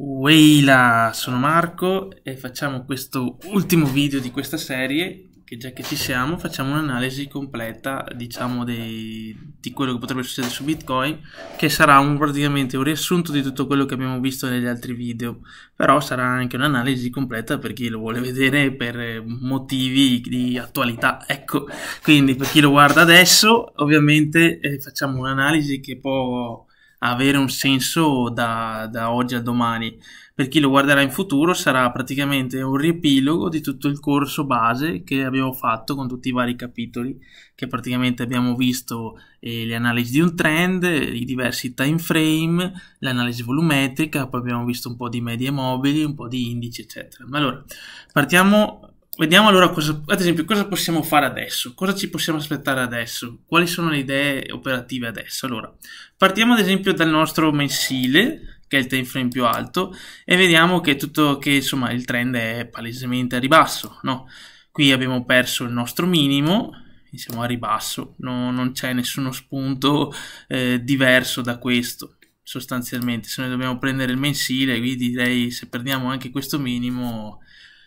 Weila, sono Marco e facciamo questo ultimo video di questa serie che già che ci siamo facciamo un'analisi completa diciamo dei, di quello che potrebbe succedere su Bitcoin che sarà un, praticamente un riassunto di tutto quello che abbiamo visto negli altri video però sarà anche un'analisi completa per chi lo vuole vedere per motivi di attualità ecco quindi per chi lo guarda adesso ovviamente eh, facciamo un'analisi che può avere un senso da, da oggi a domani. Per chi lo guarderà in futuro sarà praticamente un riepilogo di tutto il corso base che abbiamo fatto con tutti i vari capitoli, che praticamente abbiamo visto eh, le analisi di un trend, i diversi time frame, l'analisi volumetrica, poi abbiamo visto un po' di medie mobili, un po' di indici, eccetera. Ma allora, partiamo Vediamo allora cosa, ad esempio, cosa possiamo fare adesso, cosa ci possiamo aspettare adesso, quali sono le idee operative adesso. Allora, partiamo ad esempio dal nostro mensile, che è il time frame più alto, e vediamo che tutto, che insomma il trend è palesemente a ribasso, no? Qui abbiamo perso il nostro minimo, siamo a ribasso, no, non c'è nessuno spunto eh, diverso da questo sostanzialmente se noi dobbiamo prendere il mensile quindi direi se perdiamo anche questo minimo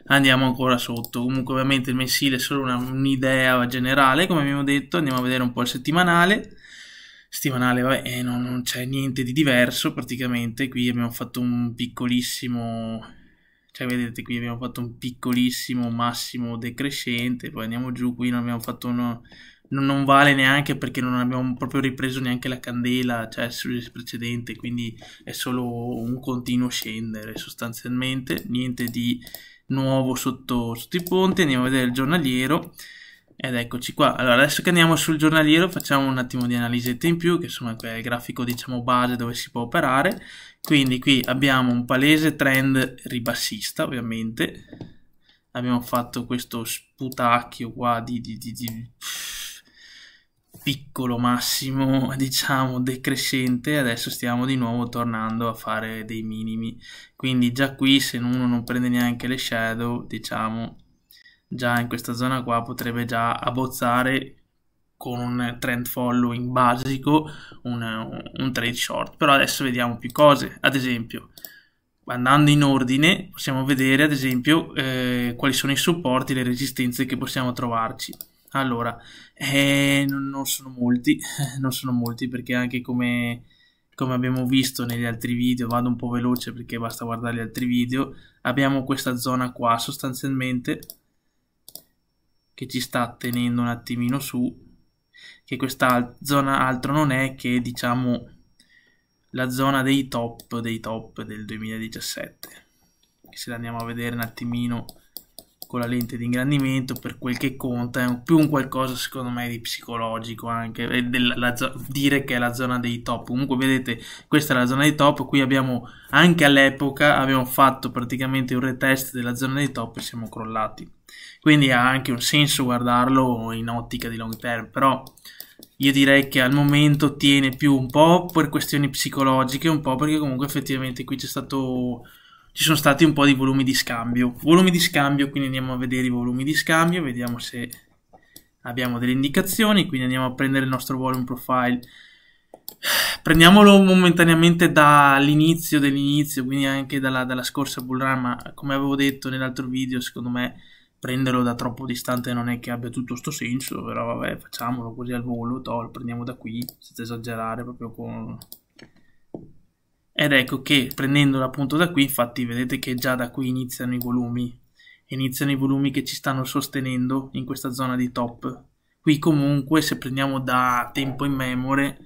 andiamo ancora sotto. Comunque ovviamente il mensile è solo un'idea generale, come abbiamo detto, andiamo a vedere un po' il settimanale. Settimanale, vabbè, eh, no, non c'è niente di diverso praticamente, qui abbiamo fatto un piccolissimo, cioè vedete qui abbiamo fatto un piccolissimo massimo decrescente, poi andiamo giù, qui non abbiamo fatto uno, non, vale neanche perché non abbiamo proprio ripreso neanche la candela, cioè sul precedente, quindi è solo un continuo scendere sostanzialmente, niente di nuovo sotto, sotto i ponti, andiamo a vedere il giornaliero ed eccoci qua. Allora, adesso che andiamo sul giornaliero facciamo un attimo di analisetta in più, che insomma è il grafico diciamo base dove si può operare. Quindi qui abbiamo un palese trend ribassista, ovviamente. Abbiamo fatto questo sputacchio qua di, di, di, di piccolo massimo, diciamo, decrescente, adesso stiamo di nuovo tornando a fare dei minimi. Quindi già qui se uno non prende neanche le shadow, diciamo, già in questa zona qua potrebbe già abbozzare con un trend following basico un, un trade short. Però adesso vediamo più cose, ad esempio andando in ordine possiamo vedere ad esempio eh, quali sono i supporti le resistenze che possiamo trovarci allora, eh, non, sono molti, non sono molti perché anche come, come, abbiamo visto negli altri video, vado un po' veloce perché basta guardare gli altri video, abbiamo questa zona qua sostanzialmente che ci sta tenendo un attimino su, che questa zona altro non è che diciamo la zona dei top, dei top del 2017. Se la andiamo a vedere un attimino con la lente di ingrandimento per quel che conta è più un qualcosa secondo me di psicologico anche della, la, dire che è la zona dei top comunque vedete questa è la zona dei top qui abbiamo anche all'epoca abbiamo fatto praticamente un retest della zona dei top e siamo crollati quindi ha anche un senso guardarlo in ottica di long term però io direi che al momento tiene più un po' per questioni psicologiche un po' perché comunque effettivamente qui c'è stato ci sono stati un po' di volumi di scambio. Volumi di scambio, quindi andiamo a vedere i volumi di scambio, vediamo se abbiamo delle indicazioni, quindi andiamo a prendere il nostro volume profile. Prendiamolo momentaneamente dall'inizio dell'inizio, quindi anche dalla, dalla scorsa bull run, ma come avevo detto nell'altro video, secondo me prenderlo da troppo distante non è che abbia tutto sto senso, però vabbè, facciamolo così al volo, to, lo prendiamo da qui, senza esagerare, proprio con ed ecco che prendendola appunto da qui, infatti vedete che già da qui iniziano i volumi, iniziano i volumi che ci stanno sostenendo in questa zona di top. Qui comunque se prendiamo da tempo in memore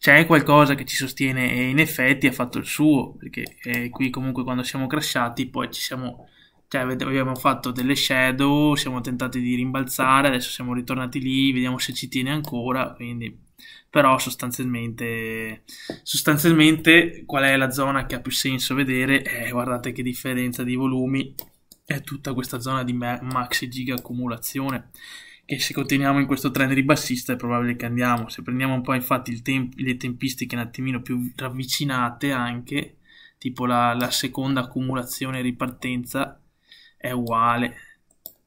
c'è qualcosa che ci sostiene e in effetti ha fatto il suo, perché eh, qui comunque quando siamo crashati poi ci siamo cioè abbiamo fatto delle shadow, siamo tentati di rimbalzare, adesso siamo ritornati lì, vediamo se ci tiene ancora, quindi però sostanzialmente, sostanzialmente qual è la zona che ha più senso vedere? Eh, guardate che differenza di volumi è tutta questa zona di maxi giga accumulazione che se continuiamo in questo trend ribassista è probabile che andiamo, se prendiamo un po' infatti temp- le tempistiche un attimino più ravvicinate anche, tipo la, la seconda accumulazione ripartenza è uguale,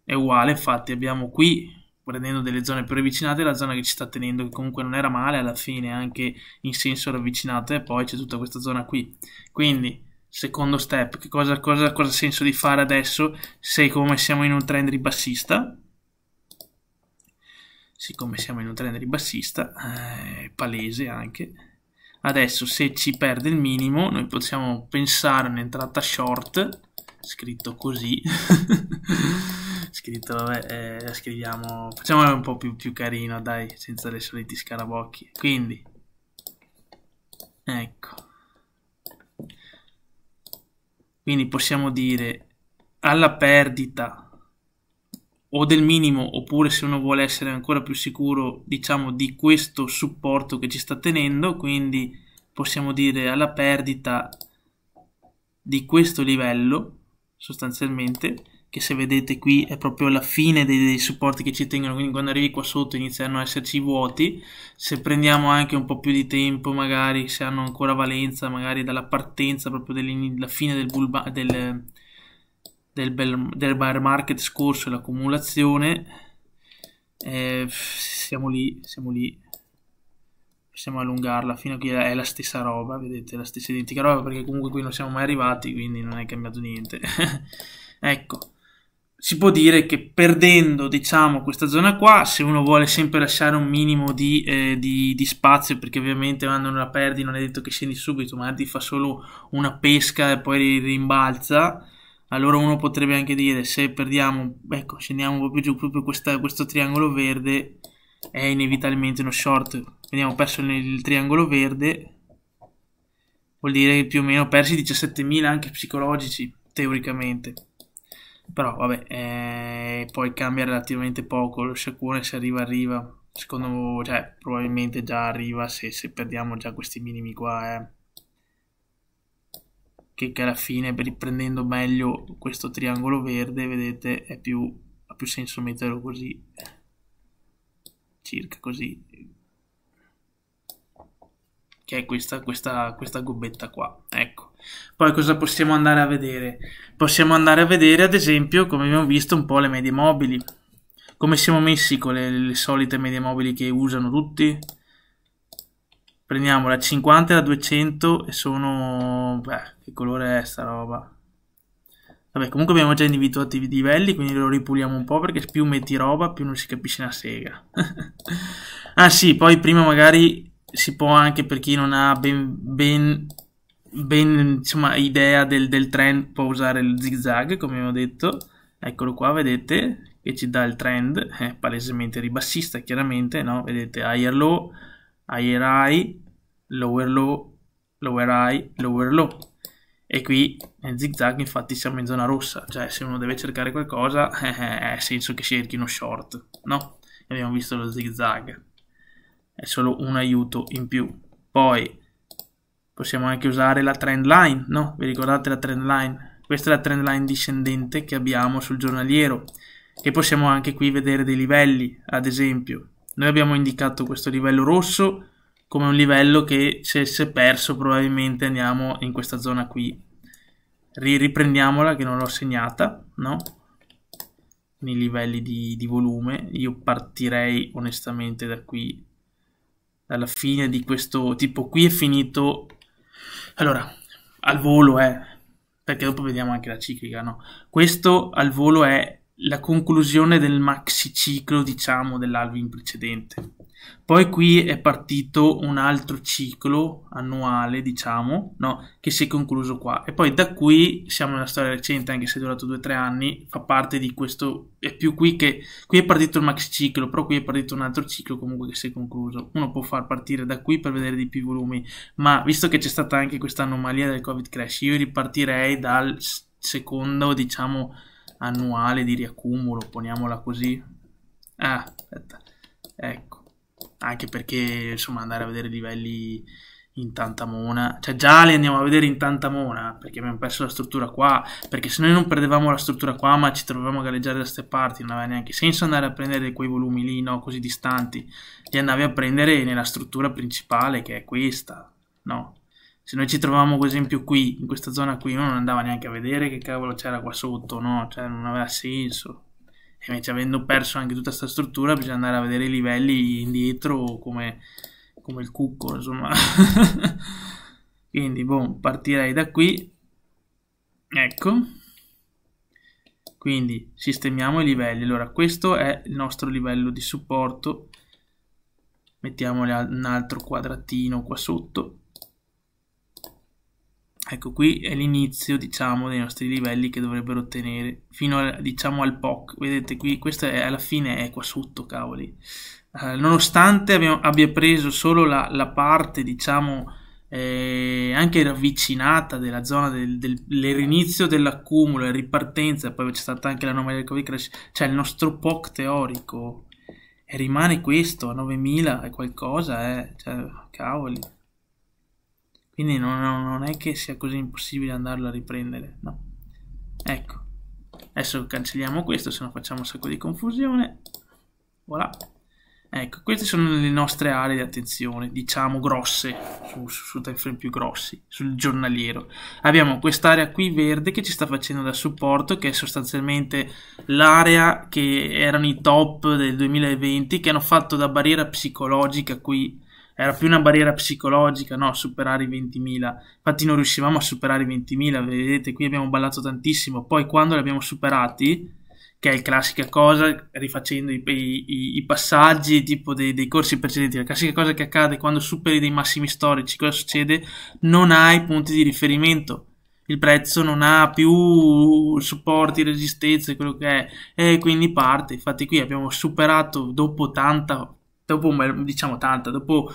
è uguale infatti abbiamo qui prendendo delle zone più ravvicinate la zona che ci sta tenendo che comunque non era male alla fine anche in senso ravvicinato e poi c'è tutta questa zona qui quindi secondo step che cosa, cosa, cosa ha senso di fare adesso se come siamo in un trend ribassista siccome siamo in un trend ribassista eh, palese anche adesso se ci perde il minimo noi possiamo pensare a un'entrata short scritto così, scritto vabbè, eh, scriviamo, facciamolo un po' più, più carino dai, senza le soliti scarabocchi. Quindi, ecco, quindi possiamo dire alla perdita o del minimo oppure se uno vuole essere ancora più sicuro diciamo di questo supporto che ci sta tenendo quindi possiamo dire alla perdita di questo livello sostanzialmente che se vedete qui è proprio la fine dei, dei, supporti che ci tengono quindi quando arrivi qua sotto iniziano a esserci vuoti se prendiamo anche un po' più di tempo magari se hanno ancora valenza magari dalla partenza proprio della fine del, bull del, del, bel, del bear market scorso l'accumulazione eh, siamo lì siamo lì possiamo allungarla fino a che è la stessa roba, vedete, la stessa identica roba, perché comunque qui non siamo mai arrivati, quindi non è cambiato niente. ecco, si può dire che perdendo, diciamo, questa zona qua, se uno vuole sempre lasciare un minimo di, eh, di, di spazio, perché ovviamente quando non la perdi non è detto che scendi subito, ma ti fa solo una pesca e poi rimbalza, allora uno potrebbe anche dire, se perdiamo, ecco, scendiamo un po' più giù, proprio questa, questo triangolo verde, è inevitabilmente uno short veniamo perso nel triangolo verde, vuol dire che più o meno persi 17.000 anche psicologici, teoricamente. Però vabbè, eh, poi cambia relativamente poco, lo sciacquone se arriva arriva, secondo cioè probabilmente già arriva se, se perdiamo già questi minimi qua. Eh. Che, che, alla fine riprendendo meglio questo triangolo verde, vedete, è più, ha più senso metterlo così, eh, circa così, che è questa, questa, questa gobbetta qua. Ecco. Poi cosa possiamo andare a vedere? Possiamo andare a vedere, ad esempio, come abbiamo visto, un po' le medie mobili. Come siamo messi con le, le solite medie mobili che usano tutti? Prendiamo la 50 e la 200 e sono... Beh, che colore è sta roba? Vabbè, comunque abbiamo già individuato i livelli, quindi lo ripuliamo un po' perché più metti roba, più non si capisce una sega. ah sì, poi prima magari si può anche per chi non ha ben, ben, ben insomma, idea del, del trend può usare il zigzag come ho detto eccolo qua vedete che ci dà il trend eh, palesemente ribassista chiaramente no? vedete higher low higher high lower low lower high lower low e qui nel zigzag infatti siamo in zona rossa cioè se uno deve cercare qualcosa eh, è eh, eh, senso che cerchi uno short no? abbiamo visto lo zigzag è solo un aiuto in più. Poi possiamo anche usare la trend line, no? Vi ricordate la trend line? Questa è la trend line discendente che abbiamo sul giornaliero e possiamo anche qui vedere dei livelli, ad esempio. Noi abbiamo indicato questo livello rosso come un livello che se si è perso probabilmente andiamo in questa zona qui. Riprendiamola che non l'ho segnata, no? Nei livelli di, di volume, io partirei onestamente da qui alla fine di questo tipo qui è finito allora al volo è perché dopo vediamo anche la ciclica no questo al volo è la conclusione del maxi ciclo, diciamo, dell'Alvin precedente. Poi qui è partito un altro ciclo annuale, diciamo, no, che si è concluso qua. E poi da qui, siamo nella storia recente, anche se è durato 2-3 anni, fa parte di questo, è più qui che, qui è partito il maxi ciclo, però qui è partito un altro ciclo comunque che si è concluso. Uno può far partire da qui per vedere di più volumi, ma visto che c'è stata anche questa anomalia del Covid Crash, io ripartirei dal secondo, diciamo, annuale di riaccumulo, poniamola così. Ah, aspetta, ecco. Anche perché, insomma, andare a vedere livelli in tanta mona. cioè già li andiamo a vedere in tanta mona, perché abbiamo perso la struttura qua, perché se noi non perdevamo la struttura qua, ma ci trovavamo a galleggiare da ste parti, non aveva neanche senso andare a prendere quei volumi lì, no, così distanti. Li andavi a prendere nella struttura principale, che è questa, no? se noi ci trovavamo per esempio qui, in questa zona qui, uno non andava neanche a vedere che cavolo c'era qua sotto, no? Cioè non aveva senso. E invece avendo perso anche tutta questa struttura bisogna andare a vedere i livelli indietro come, come il cucco, insomma. Quindi, boh, partirei da qui. Ecco. Quindi sistemiamo i livelli. Allora, questo è il nostro livello di supporto. Mettiamo un altro quadratino qua sotto Ecco, qui è l'inizio, diciamo, dei nostri livelli che dovrebbero ottenere, fino a, diciamo, al POC. Vedete qui, questa è, alla fine è qua sotto, cavoli. Eh, nonostante abbiamo, abbia preso solo la, la parte, diciamo, eh, anche ravvicinata della zona del, del, dell'accumulo e ripartenza, poi c'è stata anche la del Covid crash, cioè il nostro POC teorico, e rimane questo, a 9000 è qualcosa, eh, cioè, cavoli. Quindi non, non è che sia così impossibile andarlo a riprendere, no. Ecco. Adesso cancelliamo questo, se no facciamo un sacco di confusione. Voilà. Ecco, queste sono le nostre aree di attenzione, diciamo grosse, su, su, su time frame più grossi, sul giornaliero. Abbiamo quest'area qui verde che ci sta facendo da supporto, che è sostanzialmente l'area che erano i top del 2020, che hanno fatto da barriera psicologica qui era più una barriera psicologica, no? Superare i 20.000. Infatti non riuscivamo a superare i 20.000, vedete, qui abbiamo ballato tantissimo. Poi quando li abbiamo superati, che è la classica cosa, rifacendo i, i, i passaggi tipo dei, dei, corsi precedenti, la classica cosa che accade quando superi dei massimi storici, cosa succede? Non hai punti di riferimento. Il prezzo non ha più supporti, resistenze, quello che è, e quindi parte. Infatti, qui abbiamo superato dopo tanta dopo diciamo tanta, dopo...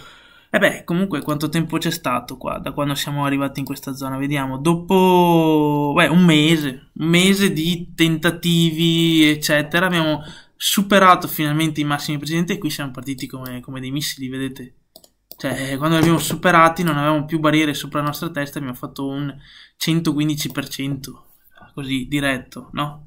E eh beh, comunque quanto tempo c'è stato qua, da quando siamo arrivati in questa zona? Vediamo, dopo beh, un mese, un mese di tentativi, eccetera, abbiamo superato finalmente i massimi precedenti e qui siamo partiti come, come dei missili, vedete? Cioè, eh, quando li abbiamo superati non avevamo più barriere sopra la nostra testa, abbiamo fatto un 115%, così, diretto, no?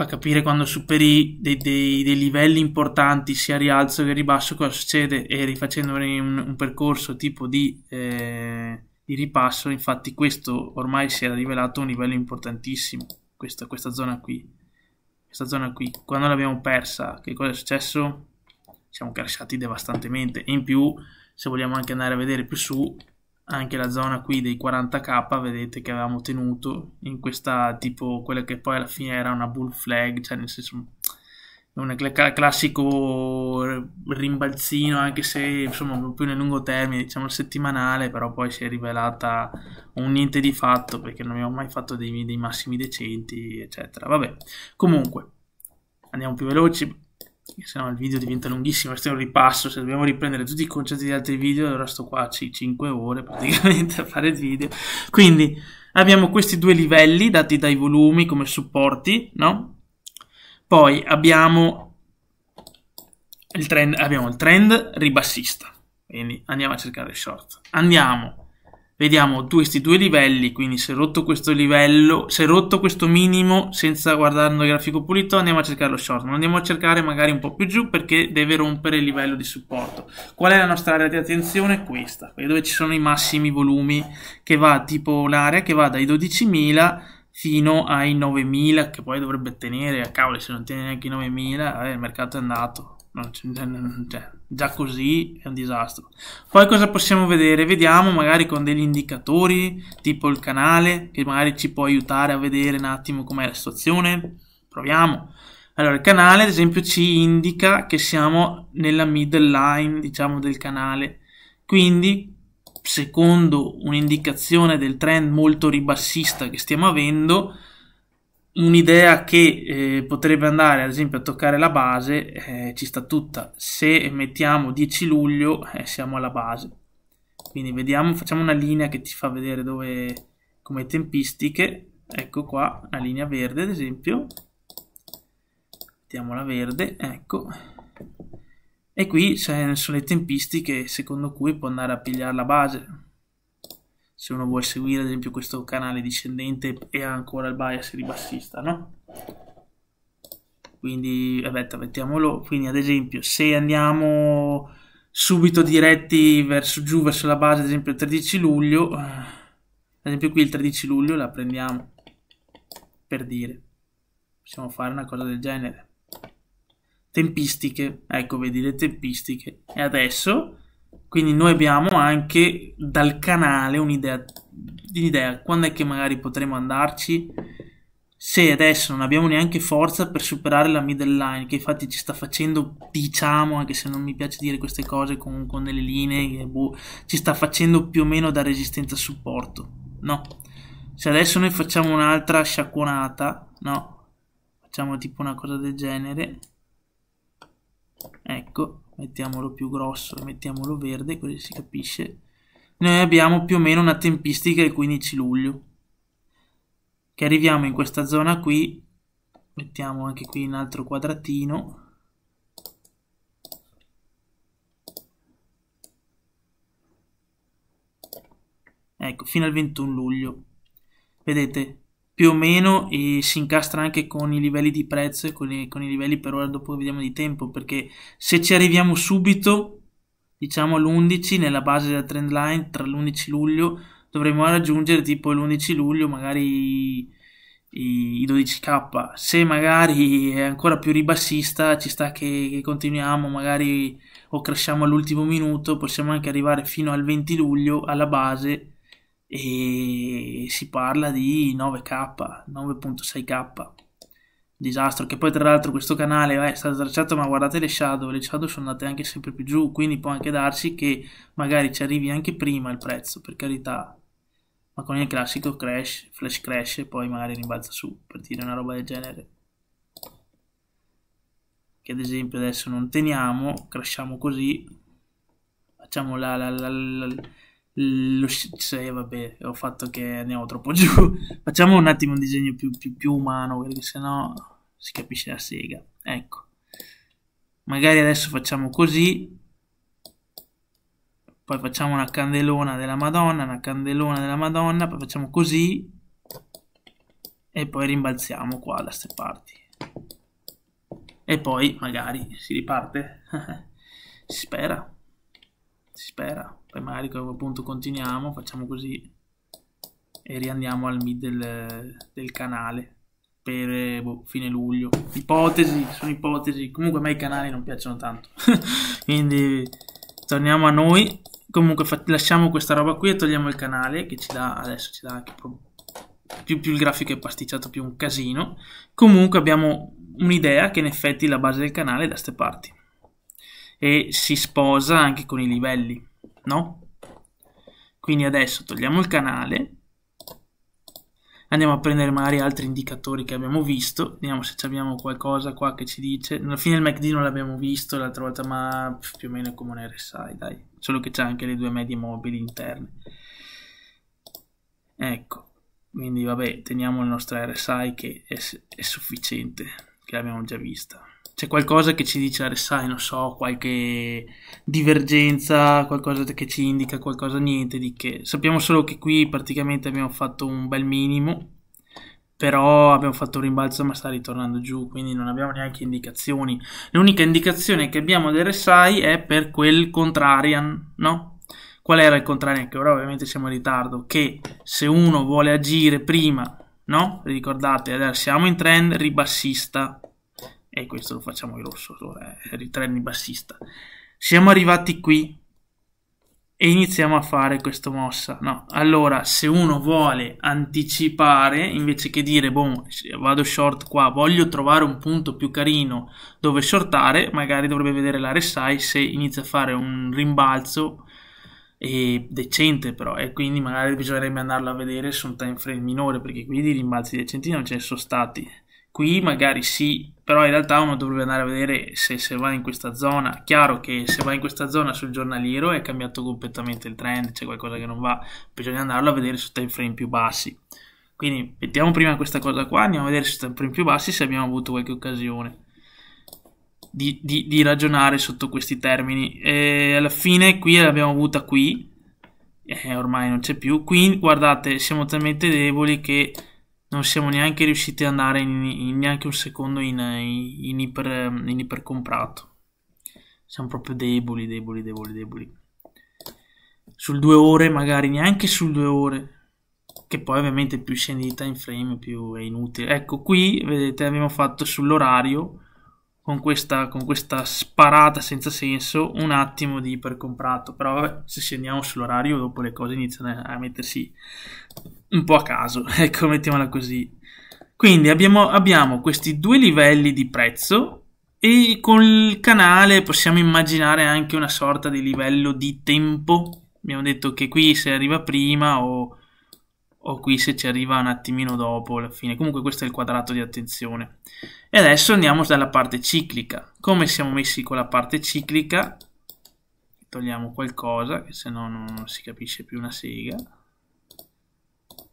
fa capire quando superi dei, dei, dei livelli importanti sia rialzo che ribasso cosa succede e rifacendo un, un percorso tipo di, eh, di, ripasso infatti questo ormai si era rivelato un livello importantissimo questa, questa zona qui questa zona qui quando l'abbiamo persa che cosa è successo? siamo crashati devastantemente e in più se vogliamo anche andare a vedere più su anche la zona qui dei 40k vedete che avevamo tenuto in questa tipo quella che poi alla fine era una bull flag cioè nel senso un classico rimbalzino anche se insomma più nel lungo termine diciamo settimanale però poi si è rivelata un niente di fatto perché non abbiamo mai fatto dei, dei massimi decenti eccetera vabbè comunque andiamo più veloci se no il video diventa lunghissimo, questo è un ripasso, se dobbiamo riprendere tutti i concetti di altri video, allora sto qua 5 ore praticamente a fare il video. Quindi abbiamo questi due livelli dati dai volumi come supporti, no? Poi abbiamo il trend, abbiamo il trend ribassista, quindi andiamo a cercare il short. Andiamo Vediamo questi due livelli, quindi se rotto questo livello, se rotto questo minimo senza guardando il grafico pulito andiamo a cercare lo short, ma andiamo a cercare magari un po' più giù perché deve rompere il livello di supporto. Qual è la nostra area di attenzione? Questa, dove ci sono i massimi volumi che va tipo l'area che va dai 12.000 fino ai 9.000 che poi dovrebbe tenere, a cavolo se non tiene neanche i 9.000, eh, il mercato è andato, cioè, non c'è, cioè, Già così è un disastro. Poi cosa possiamo vedere? Vediamo magari con degli indicatori, tipo il canale, che magari ci può aiutare a vedere un attimo com'è la situazione. Proviamo. Allora, il canale, ad esempio, ci indica che siamo nella middle line, diciamo, del canale. Quindi, secondo un'indicazione del trend molto ribassista che stiamo avendo, un'idea che eh, potrebbe andare ad esempio a toccare la base eh, ci sta tutta se mettiamo 10 luglio eh, siamo alla base quindi vediamo facciamo una linea che ti fa vedere dove come tempistiche ecco qua la linea verde ad esempio mettiamo la verde ecco e qui eh, sono le tempistiche secondo cui può andare a pigliare la base se uno vuole seguire ad esempio questo canale discendente e ha ancora il bias ribassista, no? Quindi, aspetta, eh, mettiamolo, quindi ad esempio se andiamo subito diretti verso giù, verso la base, ad esempio il 13 luglio, eh, ad esempio qui il 13 luglio la prendiamo, per dire, possiamo fare una cosa del genere. Tempistiche, ecco vedi le tempistiche, e adesso quindi noi abbiamo anche dal canale un'idea un'idea quando è che magari potremo andarci se adesso non abbiamo neanche forza per superare la middle line che infatti ci sta facendo diciamo anche se non mi piace dire queste cose con, con delle linee boh, ci sta facendo più o meno da resistenza a supporto no se adesso noi facciamo un'altra sciacquonata no facciamo tipo una cosa del genere ecco mettiamolo più grosso e mettiamolo verde così si capisce noi abbiamo più o meno una tempistica il 15 luglio che arriviamo in questa zona qui mettiamo anche qui un altro quadratino ecco fino al 21 luglio vedete più o meno e si incastra anche con i livelli di prezzo e con, con i, livelli per ora dopo vediamo di tempo perché se ci arriviamo subito diciamo all'11 nella base della trend line tra l'11 luglio dovremmo raggiungere tipo l'11 luglio magari i, i 12k se magari è ancora più ribassista ci sta che, che continuiamo magari o cresciamo all'ultimo minuto possiamo anche arrivare fino al 20 luglio alla base e si parla di 9K, 9.6K. Disastro, che poi tra l'altro questo canale è stato tracciato, ma guardate le shadow, le shadow sono andate anche sempre più giù, quindi può anche darsi che magari ci arrivi anche prima il prezzo, per carità, ma con il classico crash, flash crash e poi magari rimbalza su, per dire una roba del genere. Che ad esempio adesso non teniamo, crashiamo così, facciamo la, la, la, la lo, cioè, vabbè, ho fatto che andiamo troppo giù. Facciamo un attimo un disegno più, più, più umano, perché sennò si capisce la sega. Ecco. Magari adesso facciamo così. Poi facciamo una candelona della Madonna, una candelona della Madonna, poi facciamo così. E poi rimbalziamo qua da queste parti. E poi magari si riparte. si spera. Si spera premarico appunto continuiamo facciamo così e riandiamo al mid del, del canale per boh, fine luglio ipotesi sono ipotesi comunque a me i canali non piacciono tanto quindi torniamo a noi comunque lasciamo questa roba qui e togliamo il canale che ci dà adesso ci dà anche più, più il grafico è pasticciato più un casino comunque abbiamo un'idea che in effetti la base del canale è da ste parti e si sposa anche con i livelli no? Quindi adesso togliamo il canale, andiamo a prendere magari altri indicatori che abbiamo visto, vediamo se abbiamo qualcosa qua che ci dice, alla fine il MACD non l'abbiamo visto l'altra volta, ma più o meno è come un RSI, dai, solo che c'è anche le due medie mobili interne. Ecco, quindi vabbè, teniamo il nostro RSI che è, è sufficiente, che l'abbiamo già vista c'è qualcosa che ci dice, adesso, sai, non so, qualche divergenza, qualcosa che ci indica qualcosa, niente di che. Sappiamo solo che qui praticamente abbiamo fatto un bel minimo, però abbiamo fatto un rimbalzo ma sta ritornando giù, quindi non abbiamo neanche indicazioni. L'unica indicazione che abbiamo del RSI è per quel contrarian, no? Qual era il contrarian? Che ora ovviamente siamo in ritardo, che se uno vuole agire prima, no? Ricordate, adesso siamo in trend ribassista, e questo lo facciamo in rosso, allora ritorni bassista. Siamo arrivati qui e iniziamo a fare questa mossa, no? Allora, se uno vuole anticipare, invece che dire, boh, vado short qua, voglio trovare un punto più carino dove shortare, magari dovrebbe vedere la l'RSI se inizia a fare un rimbalzo decente però e quindi magari bisognerebbe andarlo a vedere su un time frame minore perché qui di rimbalzi decenti non ce ne sono stati qui magari sì, però in realtà uno dovrebbe andare a vedere se, se, va in questa zona. Chiaro che se va in questa zona sul giornaliero è cambiato completamente il trend, c'è qualcosa che non va, bisogna andarlo a vedere su time frame più bassi. Quindi mettiamo prima questa cosa qua, andiamo a vedere su time frame più bassi se abbiamo avuto qualche occasione. Di, di, di ragionare sotto questi termini e alla fine qui l'abbiamo avuta qui eh, ormai non c'è più qui guardate siamo talmente deboli che non siamo neanche riusciti ad andare in, in neanche un secondo in, in, iper, in iper comprato. Siamo proprio deboli, deboli, deboli, deboli. Sul due ore, magari neanche sul due ore. Che poi ovviamente più scendi di time frame più è inutile. Ecco, qui vedete abbiamo fatto sull'orario con questa, con questa sparata senza senso un attimo di ipercomprato. Però vabbè, se scendiamo sull'orario, dopo le cose iniziano a mettersi un po' a caso, ecco, mettiamola così. Quindi abbiamo, abbiamo questi due livelli di prezzo e col canale possiamo immaginare anche una sorta di livello di tempo. Abbiamo detto che qui se arriva prima o o qui se ci arriva un attimino dopo alla fine. Comunque questo è il quadrato di attenzione. E adesso andiamo dalla parte ciclica. Come siamo messi con la parte ciclica? Togliamo qualcosa, che se no non si capisce più una sega.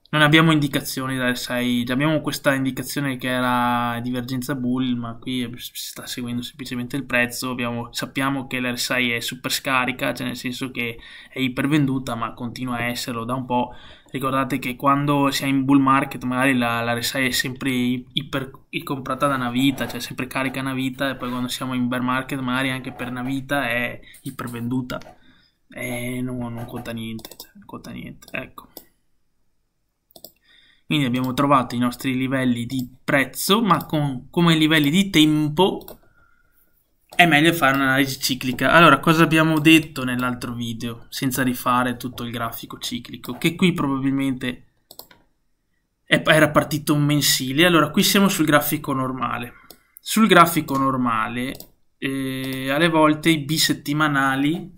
Non abbiamo indicazioni dal 6, abbiamo questa indicazione che era divergenza bull, ma qui si sta seguendo semplicemente il prezzo, abbiamo, sappiamo che l'R6 è super scarica, cioè nel senso che è ipervenduta, ma continua a esserlo da un po', Ricordate che quando si è in bull market magari la, la RSI è sempre iper, comprata da una vita, cioè sempre carica una vita e poi quando siamo in bear market magari anche per una vita è ipervenduta. Eh, non, non conta niente, cioè, non conta niente, ecco. Quindi abbiamo trovato i nostri livelli di prezzo, ma con, come livelli di tempo è meglio fare un'analisi ciclica. Allora, cosa abbiamo detto nell'altro video, senza rifare tutto il grafico ciclico? Che qui probabilmente era partito un mensile, allora qui siamo sul grafico normale. Sul grafico normale, eh, alle volte i bisettimanali,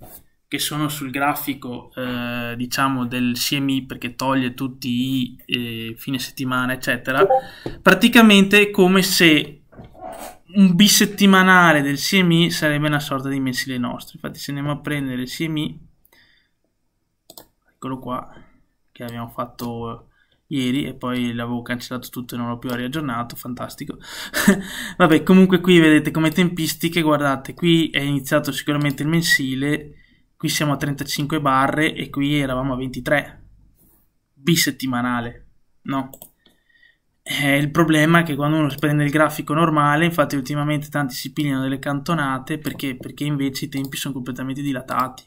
che sono sul grafico, eh, diciamo, del CMI, perché toglie tutti i eh, fine settimana, eccetera, praticamente è come se un bisettimanale del CMI sarebbe una sorta di mensile nostro. Infatti, se andiamo a prendere il CMI, eccolo qua, che abbiamo fatto ieri e poi l'avevo cancellato tutto e non l'ho più riaggiornato, fantastico. Vabbè, comunque qui vedete come tempistiche, guardate, qui è iniziato sicuramente il mensile, qui siamo a 35 barre e qui eravamo a 23. Bisettimanale, no? Eh, il problema è che quando uno prende il grafico normale, infatti ultimamente tanti si pigliano delle cantonate perché, perché invece i tempi sono completamente dilatati.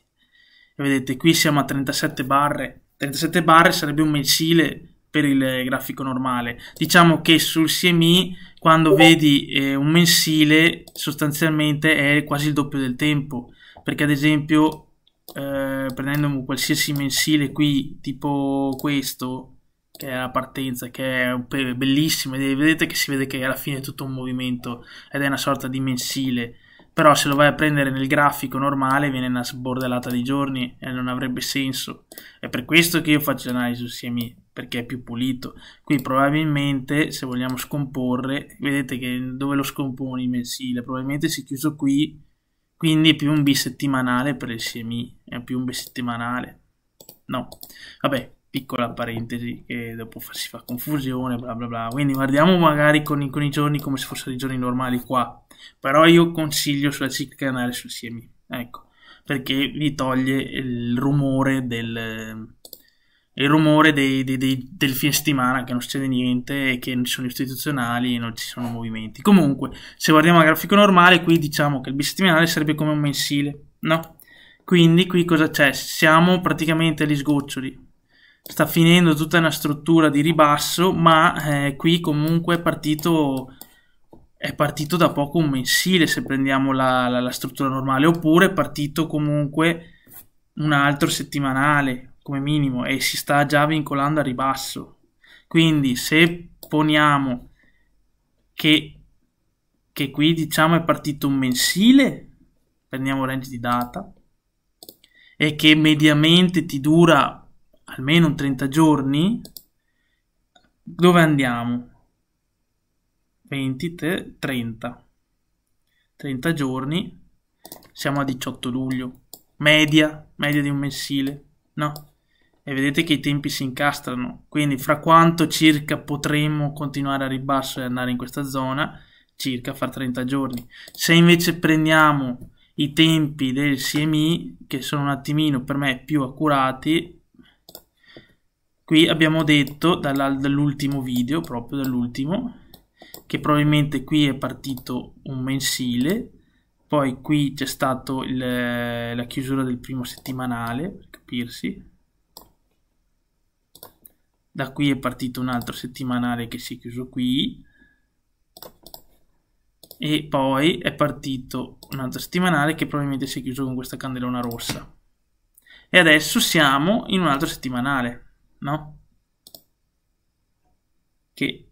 E vedete, qui siamo a 37 barre. 37 barre sarebbe un mensile per il grafico normale. Diciamo che sul CMI quando vedi eh, un mensile sostanzialmente è quasi il doppio del tempo, perché ad esempio eh, prendendo qualsiasi mensile qui tipo questo che è la partenza, che è bellissima, vedete che si vede che alla fine è tutto un movimento ed è una sorta di mensile, però se lo vai a prendere nel grafico normale viene una sbordellata di giorni e non avrebbe senso, è per questo che io faccio l'analisi su CME, perché è più pulito, qui probabilmente se vogliamo scomporre, vedete che dove lo scomponi il mensile, probabilmente si è chiuso qui, quindi è più un bisettimanale per il CME, è più un bisettimanale, no, vabbè, piccola parentesi che dopo si fa confusione, bla bla bla. Quindi guardiamo magari con i, con i giorni come se fossero i giorni normali qua. Però io consiglio sulla ciclica di andare sul semi, ecco, perché vi toglie il rumore del il rumore dei, dei, dei, del fine settimana che non succede niente e che non ci sono istituzionali e non ci sono movimenti. Comunque, se guardiamo al grafico normale, qui diciamo che il bisettimanale sarebbe come un mensile, no? Quindi qui cosa c'è? Siamo praticamente agli sgoccioli, sta finendo tutta una struttura di ribasso, ma eh, qui comunque è partito, è partito da poco un mensile se prendiamo la, la, la, struttura normale, oppure è partito comunque un altro settimanale come minimo e si sta già vincolando a ribasso. Quindi se poniamo che, che qui diciamo è partito un mensile, prendiamo range di data, e che mediamente ti dura almeno 30 giorni, dove andiamo? 20, 30. 30 giorni, siamo a 18 luglio, media, media di un mensile, no? E vedete che i tempi si incastrano, quindi fra quanto circa potremmo continuare a ribasso e andare in questa zona? Circa fra 30 giorni. Se invece prendiamo i tempi del CMI, che sono un attimino per me più accurati, Qui abbiamo detto dall'ultimo video, proprio dall'ultimo, che probabilmente qui è partito un mensile, poi qui c'è stata la chiusura del primo settimanale, per capirsi, da qui è partito un altro settimanale che si è chiuso qui e poi è partito un altro settimanale che probabilmente si è chiuso con questa candelona rossa e adesso siamo in un altro settimanale no? Che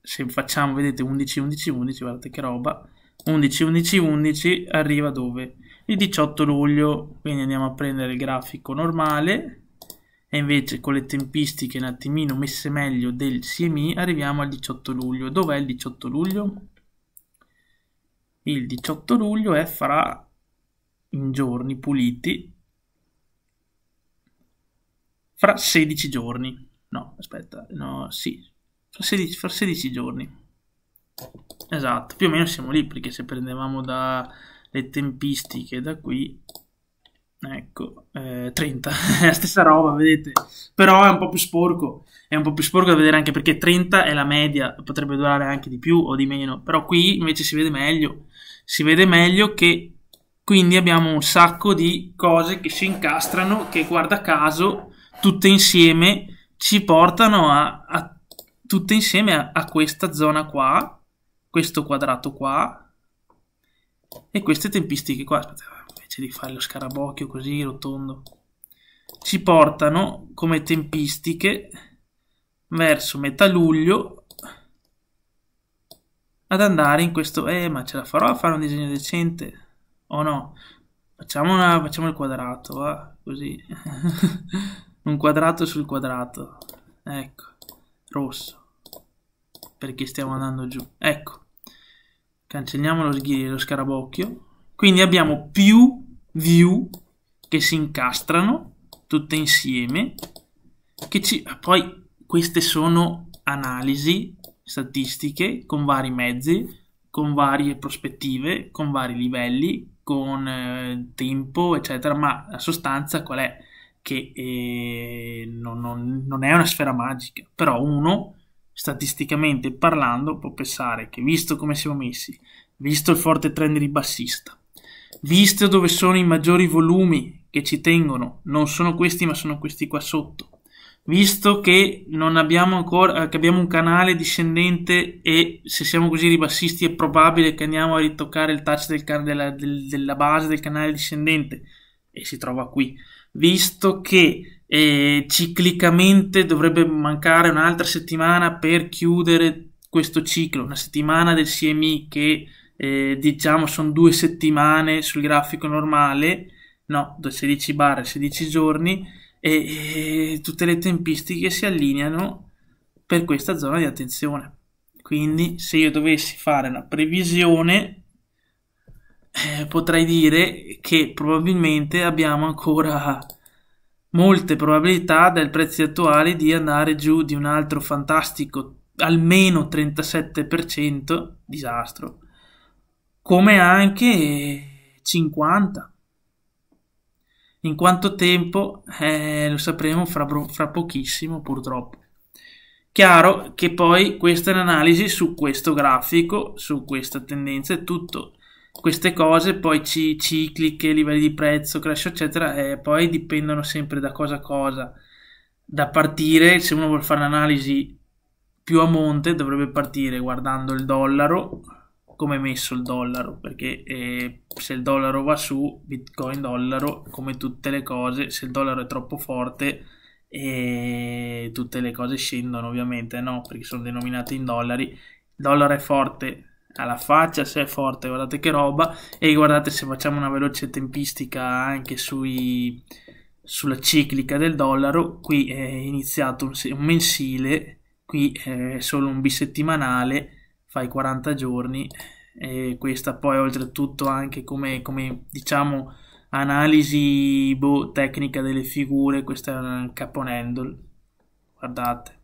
se facciamo, vedete, 11, 11, 11, guardate che roba, 11, 11, 11 arriva dove? Il 18 luglio, quindi andiamo a prendere il grafico normale e invece con le tempistiche un attimino messe meglio del CMI arriviamo al 18 luglio. Dov'è il 18 luglio? Il 18 luglio è fra in giorni puliti fra 16 giorni. No, aspetta, no, sì, fra 16, fra 16 giorni. Esatto, più o meno siamo lì, perché se prendevamo dalle tempistiche da qui, ecco, eh, 30, è la stessa roba, vedete, però è un po' più sporco, è un po' più sporco da vedere anche perché 30 è la media, potrebbe durare anche di più o di meno, però qui invece si vede meglio, si vede meglio che quindi abbiamo un sacco di cose che si incastrano, che guarda caso tutte insieme ci portano a, a tutte insieme a, a questa zona qua, questo quadrato qua e queste tempistiche qua. Aspetta, invece di fare lo scarabocchio così rotondo, ci portano come tempistiche verso metà luglio ad andare in questo. Eh, ma ce la farò a fare un disegno decente o no? Facciamo, una, facciamo il quadrato, va così. un quadrato sul quadrato ecco rosso perché stiamo andando giù ecco cancelliamo lo, lo scarabocchio quindi abbiamo più view che si incastrano tutte insieme che ci ah, poi queste sono analisi statistiche con vari mezzi con varie prospettive con vari livelli con eh, tempo eccetera ma la sostanza qual è che eh, non, non, non, è una sfera magica, però uno, statisticamente parlando, può pensare che visto come siamo messi, visto il forte trend ribassista, visto dove sono i maggiori volumi che ci tengono, non sono questi ma sono questi qua sotto, visto che non abbiamo ancora, che abbiamo un canale discendente e se siamo così ribassisti è probabile che andiamo a ritoccare il touch del, della, del, della base del canale discendente, e si trova qui, visto che eh, ciclicamente dovrebbe mancare un'altra settimana per chiudere questo ciclo, una settimana del CMI che eh, diciamo sono due settimane sul grafico normale, no, 16 barre, 16 giorni, e, e eh, tutte le tempistiche si allineano per questa zona di attenzione. Quindi se io dovessi fare una previsione eh, potrei dire che probabilmente abbiamo ancora molte probabilità dai prezzi attuali di andare giù di un altro fantastico almeno 37% disastro come anche 50 in quanto tempo eh, lo sapremo fra, fra pochissimo purtroppo chiaro che poi questa è l'analisi su questo grafico su questa tendenza è tutto queste cose poi ci, cicliche, livelli di prezzo, crash eccetera, e poi dipendono sempre da cosa a cosa. Da partire, se uno vuole fare un'analisi più a monte, dovrebbe partire guardando il dollaro, come è messo il dollaro, perché eh, se il dollaro va su, bitcoin dollaro, come tutte le cose, se il dollaro è troppo forte, eh, tutte le cose scendono ovviamente, no? Perché sono denominate in dollari. Il dollaro è forte, alla faccia se è forte, guardate che roba. E guardate se facciamo una veloce tempistica anche sui, sulla ciclica del dollaro, qui è iniziato un, un mensile, qui è solo un bisettimanale, fai 40 giorni. E questa poi oltretutto anche come, come diciamo analisi boh, tecnica delle figure, questa è un caponendole, guardate,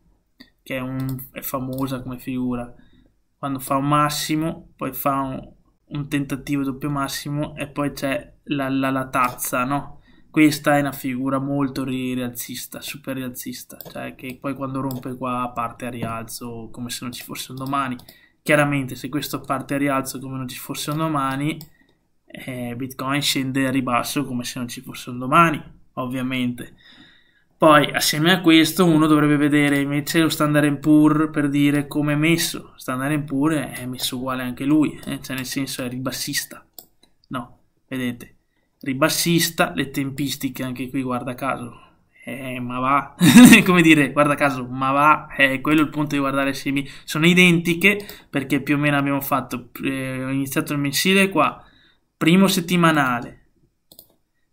che è, un, è famosa come figura quando fa un massimo, poi fa un, un tentativo doppio massimo e poi c'è la, la, la, tazza, no? Questa è una figura molto rialzista, super rialzista, cioè che poi quando rompe qua parte a rialzo come se non ci fosse un domani. Chiaramente se questo parte a rialzo come non ci fosse un domani, eh, Bitcoin scende a ribasso come se non ci fosse un domani, ovviamente. Poi, assieme a questo, uno dovrebbe vedere invece lo standard in pur per dire come è messo. Standard in pur è messo uguale anche lui, eh? cioè nel senso è ribassista. No, vedete, ribassista, le tempistiche anche qui, guarda caso. Eh, ma va, come dire, guarda caso, ma va, eh, quello il punto di guardare semi. Sono identiche perché più o meno abbiamo fatto, eh, ho iniziato il mensile qua, primo settimanale,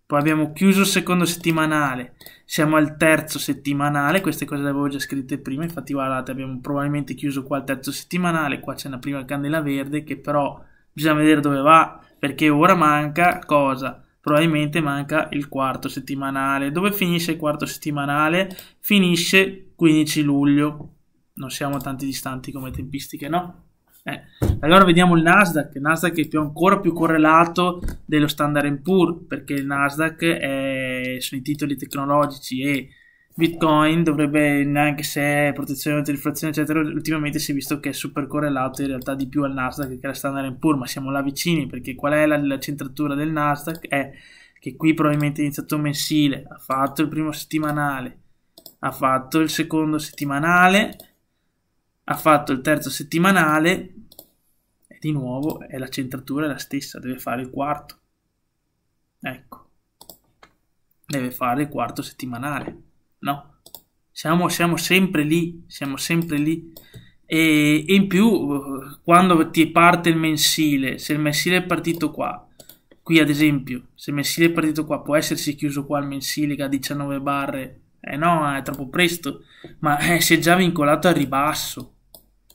poi abbiamo chiuso il secondo settimanale, siamo al terzo settimanale, queste cose le avevo già scritte prima, infatti guardate abbiamo probabilmente chiuso qua il terzo settimanale, qua c'è una prima candela verde che però bisogna vedere dove va, perché ora manca cosa? Probabilmente manca il quarto settimanale. Dove finisce il quarto settimanale? Finisce 15 luglio. Non siamo tanti distanti come tempistiche, no? Eh, allora vediamo il Nasdaq, il Nasdaq è più, ancora più correlato dello Standard Poor's perché il Nasdaq è, sono i titoli tecnologici e Bitcoin dovrebbe, anche se è protezione antiinflazione eccetera, ultimamente si è visto che è super correlato in realtà di più al Nasdaq che alla Standard Poor's, ma siamo là vicini perché qual è la, la centratura del Nasdaq? È che qui probabilmente è iniziato mensile, ha fatto il primo settimanale, ha fatto il secondo settimanale ha fatto il terzo settimanale e di nuovo è la centratura è la stessa, deve fare il quarto. Ecco, deve fare il quarto settimanale. No, siamo, siamo sempre lì, siamo sempre lì. E, in più, quando ti parte il mensile, se il mensile è partito qua, qui ad esempio, se il mensile è partito qua, può essersi chiuso qua il mensile che ha 19 barre eh no, è troppo presto, ma eh, si è già vincolato al ribasso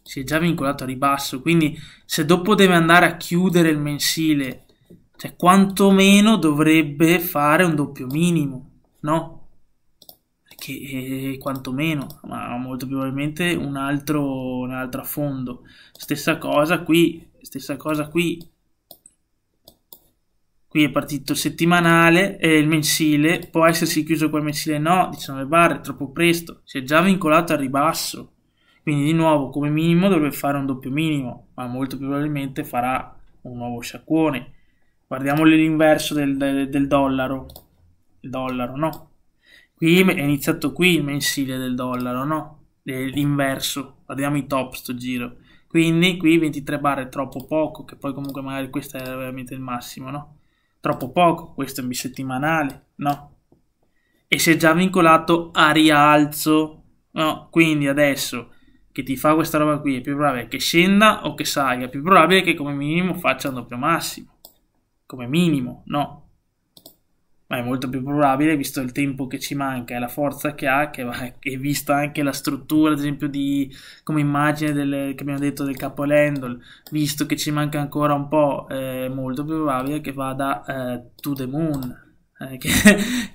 si è già vincolato a ribasso, quindi se dopo deve andare a chiudere il mensile, cioè quantomeno dovrebbe fare un doppio minimo, no? Che eh, quantomeno, ma molto probabilmente un altro, un altro affondo. Stessa cosa qui, stessa cosa qui. Qui è partito il settimanale e eh, il mensile, può essersi chiuso quel mensile no, 19 barre, troppo presto, si è già vincolato al ribasso. Quindi di nuovo come minimo dovrebbe fare un doppio minimo, ma molto probabilmente farà un nuovo sciacquone. Guardiamo l'inverso del, del, del dollaro. Il dollaro, no? Qui è iniziato qui il mensile del dollaro, no? L'inverso, guardiamo i top sto giro. Quindi qui 23 barre è troppo poco, che poi comunque magari questo è veramente il massimo, no? Troppo poco, questo è un bisettimanale, no? E si è già vincolato a rialzo, no? Quindi adesso che ti fa questa roba qui è più probabile che scenda o che salga, è più probabile che come minimo faccia un doppio massimo. Come minimo, no. Ma è molto più probabile, visto il tempo che ci manca e la forza che ha, che va, e vista anche la struttura, ad esempio, di, come immagine delle, che abbiamo detto del capo Lendl, visto che ci manca ancora un po', è molto più probabile che vada eh, to the moon, eh, che,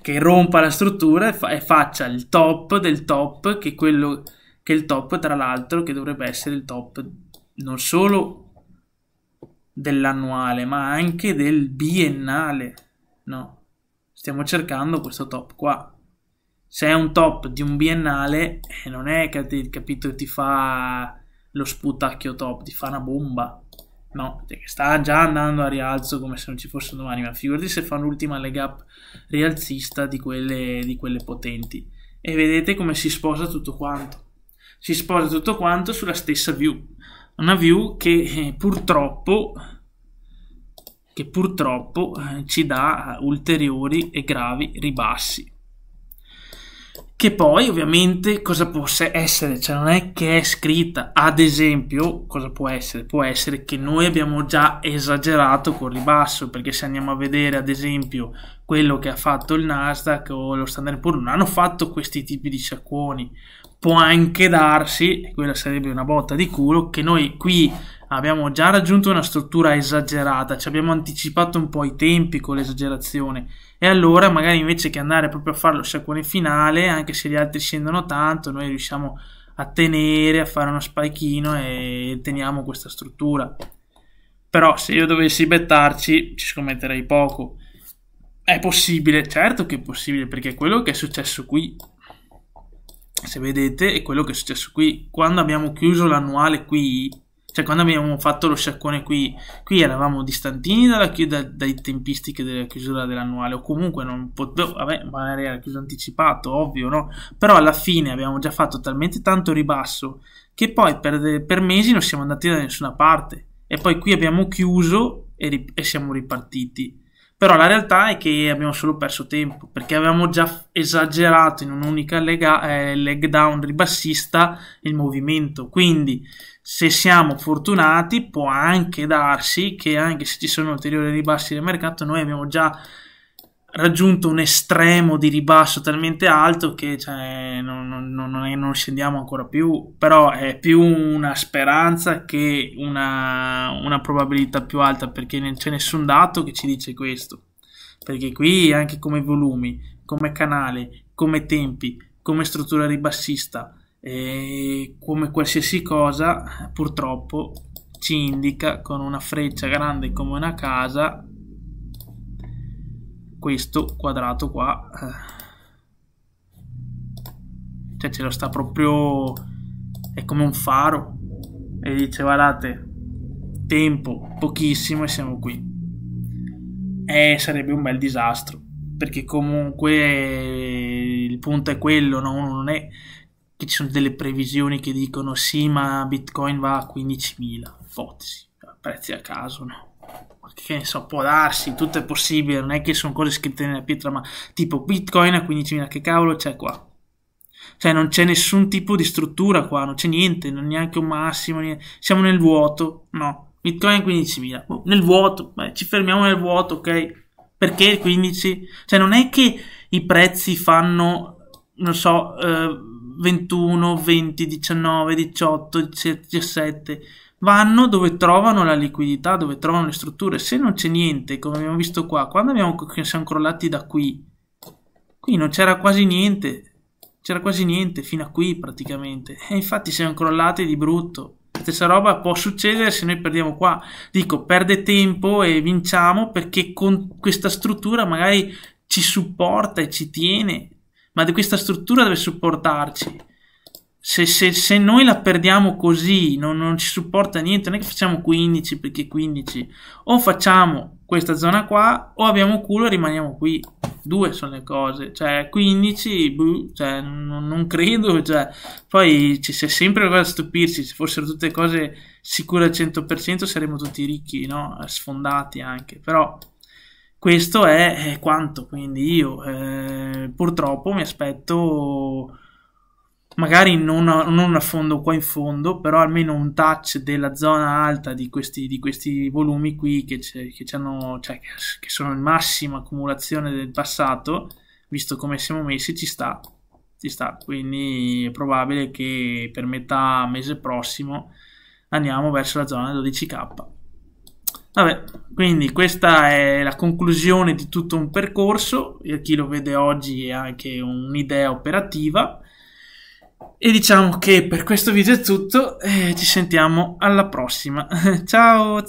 che, rompa la struttura e, fa, e, faccia il top del top che quello che il top tra l'altro che dovrebbe essere il top non solo dell'annuale ma anche del biennale no stiamo cercando questo top qua se è un top di un biennale eh, non è che ti, capito ti fa lo sputacchio top ti fa una bomba no sta già andando a rialzo come se non ci fosse domani ma figurati se fa l'ultima leg up rialzista di quelle, di quelle potenti e vedete come si sposa tutto quanto si sposa tutto quanto sulla stessa view. Una view che eh, purtroppo, che purtroppo eh, ci dà eh, ulteriori e gravi ribassi. Che poi ovviamente cosa può essere? Cioè non è che è scritta, ad esempio, cosa può essere? Può essere che noi abbiamo già esagerato col ribasso, perché se andiamo a vedere ad esempio quello che ha fatto il Nasdaq o lo Standard Poor's, non hanno fatto questi tipi di sciacquoni può anche darsi, quella sarebbe una botta di culo, che noi qui abbiamo già raggiunto una struttura esagerata, ci abbiamo anticipato un po' i tempi con l'esagerazione e allora magari invece che andare proprio a fare lo sciacquone finale, anche se gli altri scendono tanto, noi riusciamo a tenere, a fare uno spikino e teniamo questa struttura. Però se io dovessi bettarci ci scommetterei poco. È possibile, certo che è possibile perché è quello che è successo qui se vedete è quello che è successo qui quando abbiamo chiuso l'annuale qui cioè quando abbiamo fatto lo sciaccone qui, qui eravamo distantini dalla, da, dai tempistiche della chiusura dell'annuale o comunque non potevo, oh, vabbè magari era chiuso anticipato, ovvio no, però alla fine abbiamo già fatto talmente tanto ribasso che poi per, per mesi non siamo andati da nessuna parte e poi qui abbiamo chiuso e, e siamo ripartiti però la realtà è che abbiamo solo perso tempo perché avevamo già esagerato in un'unica lega, eh, leg down ribassista il movimento. Quindi, se siamo fortunati, può anche darsi che anche se ci sono ulteriori ribassi del mercato, noi abbiamo già raggiunto un estremo di ribasso talmente alto che cioè, non, non, non, è, non, scendiamo ancora più, però è più una speranza che una, una probabilità più alta perché non c'è nessun dato che ci dice questo, perché qui anche come volumi, come canale, come tempi, come struttura ribassista, eh, come qualsiasi cosa purtroppo ci indica con una freccia grande come una casa questo quadrato qua eh. cioè ce lo sta proprio è come un faro e dice guardate tempo pochissimo e siamo qui e eh, sarebbe un bel disastro perché comunque eh, il punto è quello no? non è che ci sono delle previsioni che dicono sì ma bitcoin va a 15.000 fotisi prezzi a caso no che ne so, può darsi, tutto è possibile, non è che sono cose scritte nella pietra, ma tipo Bitcoin a 15.000, che cavolo c'è qua? Cioè non c'è nessun tipo di struttura qua, non c'è niente, non neanche un massimo, niente. siamo nel vuoto, no, Bitcoin a 15.000, boh, nel vuoto, Beh, ci fermiamo nel vuoto, ok? Perché 15? Cioè non è che i prezzi fanno, non so, eh, 21, 20, 19, 18, 17 vanno dove trovano la liquidità, dove trovano le strutture. Se non c'è niente, come abbiamo visto qua, quando abbiamo, siamo crollati da qui, qui non c'era quasi niente, c'era quasi niente fino a qui praticamente, e infatti siamo crollati di brutto. Stessa roba può succedere se noi perdiamo qua. Dico, perde tempo e vinciamo perché con questa struttura magari ci supporta e ci tiene, ma di questa struttura deve supportarci se, se, se, noi la perdiamo così, non, non, ci supporta niente, non è che facciamo 15 perché 15, o facciamo questa zona qua, o abbiamo culo e rimaniamo qui. Due sono le cose, cioè 15, buh, cioè, non, non, credo, cioè. poi ci cioè, si sempre da stupirsi, se fossero tutte cose sicure al 100% saremmo tutti ricchi, no? sfondati anche, però questo è, è quanto, quindi io eh, purtroppo mi aspetto magari non, non a fondo qua in fondo, però almeno un touch della zona alta di questi, di questi volumi qui che, che, cioè, che sono il massimo accumulazione del passato, visto come siamo messi, ci sta. Ci sta. Quindi è probabile che per metà mese prossimo andiamo verso la zona 12k. Vabbè, quindi questa è la conclusione di tutto un percorso, chi lo vede oggi è anche un'idea operativa e diciamo che per questo video è tutto, eh, ci sentiamo alla prossima. Ciao!